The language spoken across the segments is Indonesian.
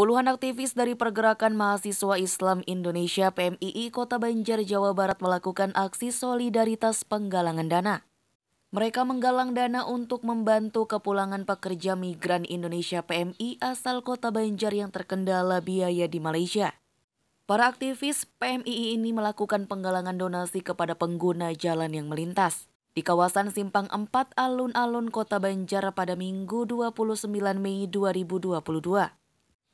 Puluhan aktivis dari Pergerakan Mahasiswa Islam Indonesia PMII Kota Banjar, Jawa Barat melakukan aksi solidaritas penggalangan dana. Mereka menggalang dana untuk membantu kepulangan pekerja migran Indonesia PMI asal Kota Banjar yang terkendala biaya di Malaysia. Para aktivis PMII ini melakukan penggalangan donasi kepada pengguna jalan yang melintas. Di kawasan Simpang 4 Alun-Alun Kota Banjar pada Minggu 29 Mei 2022.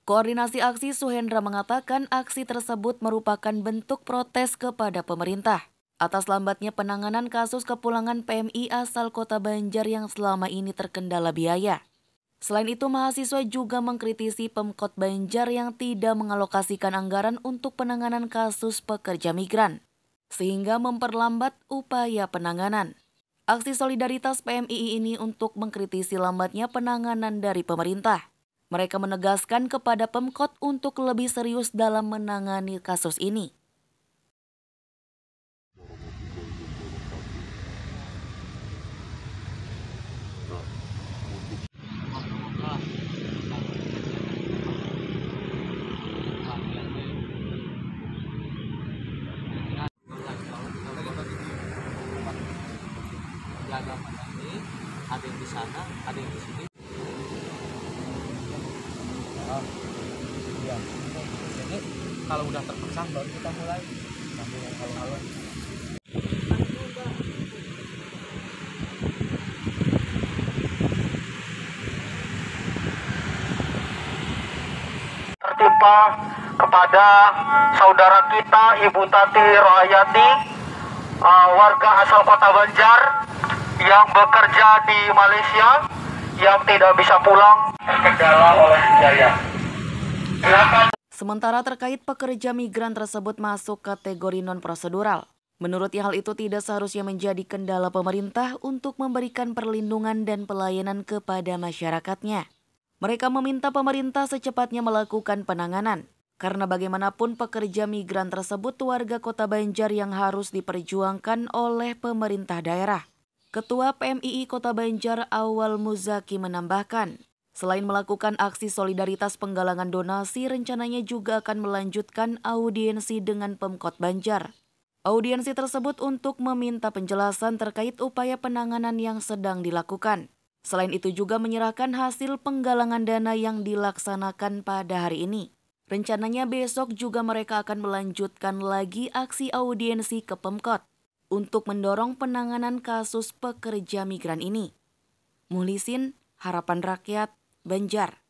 Koordinasi aksi Suhendra mengatakan aksi tersebut merupakan bentuk protes kepada pemerintah atas lambatnya penanganan kasus kepulangan PMI asal kota Banjar yang selama ini terkendala biaya. Selain itu, mahasiswa juga mengkritisi Pemkot Banjar yang tidak mengalokasikan anggaran untuk penanganan kasus pekerja migran, sehingga memperlambat upaya penanganan. Aksi solidaritas PMI ini untuk mengkritisi lambatnya penanganan dari pemerintah. Mereka menegaskan kepada Pemkot untuk lebih serius dalam menangani kasus ini. Ada yang di sana, ada yang di sini ya jadi kalau udah terpasang baru kita mulai sambil yang kalau-kalau tertimpa kepada saudara kita Ibu Tati Rohayati uh, warga asal kota Banjar yang bekerja di Malaysia yang tidak bisa pulang terkendala oleh biaya. Sementara terkait pekerja migran tersebut masuk kategori non-prosedural. Menurutnya hal itu tidak seharusnya menjadi kendala pemerintah untuk memberikan perlindungan dan pelayanan kepada masyarakatnya. Mereka meminta pemerintah secepatnya melakukan penanganan. Karena bagaimanapun pekerja migran tersebut warga kota Banjar yang harus diperjuangkan oleh pemerintah daerah. Ketua PMII Kota Banjar Awal Muzaki menambahkan, selain melakukan aksi solidaritas penggalangan donasi, rencananya juga akan melanjutkan audiensi dengan Pemkot Banjar. Audiensi tersebut untuk meminta penjelasan terkait upaya penanganan yang sedang dilakukan. Selain itu juga menyerahkan hasil penggalangan dana yang dilaksanakan pada hari ini. Rencananya besok juga mereka akan melanjutkan lagi aksi audiensi ke Pemkot untuk mendorong penanganan kasus pekerja migran ini. Mulisin, Harapan Rakyat, Banjar.